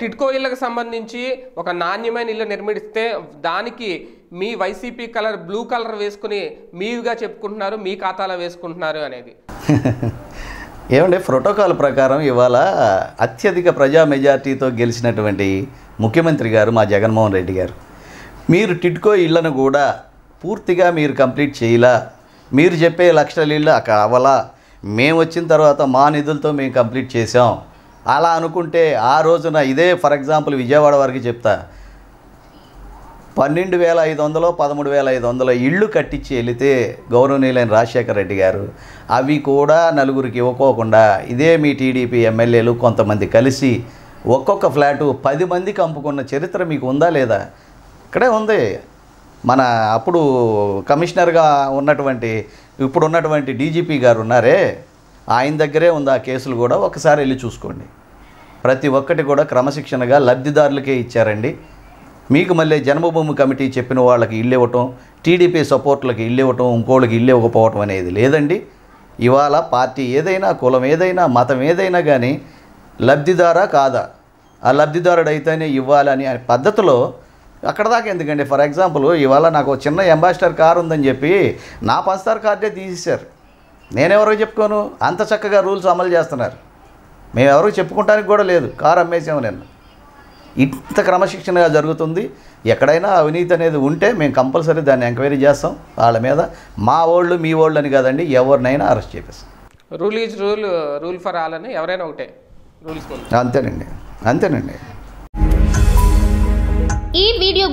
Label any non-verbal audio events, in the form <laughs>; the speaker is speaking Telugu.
టిట్కో ఇళ్లకు సంబంధించి ఒక నాణ్యమైన ఇల్లు నిర్మిస్తే దానికి మీ వైసీపీ కలర్ బ్లూ కలర్ వేసుకుని మీవిగా చెప్పుకుంటున్నారు మీ ఖాతాలో వేసుకుంటున్నారు అనేది <laughs> ఏమంటే ప్రోటోకాల్ ప్రకారం ఇవాళ అత్యధిక ప్రజా మెజార్టీతో గెలిచినటువంటి ముఖ్యమంత్రి గారు మా జగన్మోహన్ రెడ్డి గారు మీరు టిట్కో ఇళ్లను కూడా పూర్తిగా మీరు కంప్లీట్ చేయాలా మీరు చెప్పే లక్షల ఇళ్ళు అక్కడ అవ్వాలా మేము వచ్చిన తర్వాత మా నిధులతో మేము కంప్లీట్ చేసాం అలా అనుకుంటే ఆ రోజున ఇదే ఫర్ ఎగ్జాంపుల్ విజయవాడ వరకు చెప్తా పన్నెండు వేల ఐదు వందలో పదమూడు వేల ఐదు వందలో ఇళ్ళు కట్టించి వెళితే గౌరవనీయులైన రాజశేఖర రెడ్డి గారు అవి కూడా నలుగురికి ఇవ్వకోకుండా ఇదే మీ టీడీపీ ఎమ్మెల్యేలు కొంతమంది కలిసి ఒక్కొక్క ఫ్లాటు పది మందికి అమ్ముకున్న చరిత్ర మీకు ఉందా లేదా ఇక్కడే ఉంది మన అప్పుడు కమిషనర్గా ఉన్నటువంటి ఇప్పుడున్నటువంటి డీజీపీ గారు ఉన్నారే ఆయన దగ్గరే ఉంది ఆ కేసులు కూడా ఒకసారి వెళ్ళి చూసుకోండి ప్రతి ఒక్కటి కూడా క్రమశిక్షణగా లబ్ధిదారులకే ఇచ్చారండి మీకు మళ్ళీ జన్మభూమి కమిటీ చెప్పిన వాళ్ళకి ఇల్లు ఇవ్వటం టీడీపీ సపోర్ట్లకి ఇల్లు ఇవ్వటం ఇంకోళ్ళకి ఇల్లు ఇవ్వకపోవటం అనేది లేదండి ఇవాళ పార్టీ ఏదైనా కులం ఏదైనా మతం ఏదైనా కానీ లబ్ధిదారా కాదా ఆ లబ్ధిదారుడు అయితేనే ఇవ్వాలని అనే పద్ధతిలో అక్కడ దాకా ఎందుకండి ఫర్ ఎగ్జాంపుల్ ఇవాళ నాకు చిన్న అంబాసిడర్ కారు ఉందని చెప్పి నా పంచదార్ కార్డే తీసేశారు నేనెవరో చెప్పుకోను అంత చక్కగా రూల్స్ అమలు చేస్తున్నారు మేము ఎవరు చెప్పుకుంటానికి కూడా లేదు కారు అమ్మేసాము నిన్న ఇంత క్రమశిక్షణగా జరుగుతుంది ఎక్కడైనా అవినీతి అనేది ఉంటే మేము కంపల్సరీ దాన్ని ఎంక్వైరీ చేస్తాం వాళ్ళ మీద మా ఓళ్ళు మీ ఓళ్ళు అని కాదండి ఎవరినైనా అరెస్ట్ చేపిస్తాం rule is rule rule for all అని ఎవరైనా ఒకటే రూల్స్ అంతేనండి అంతేనండి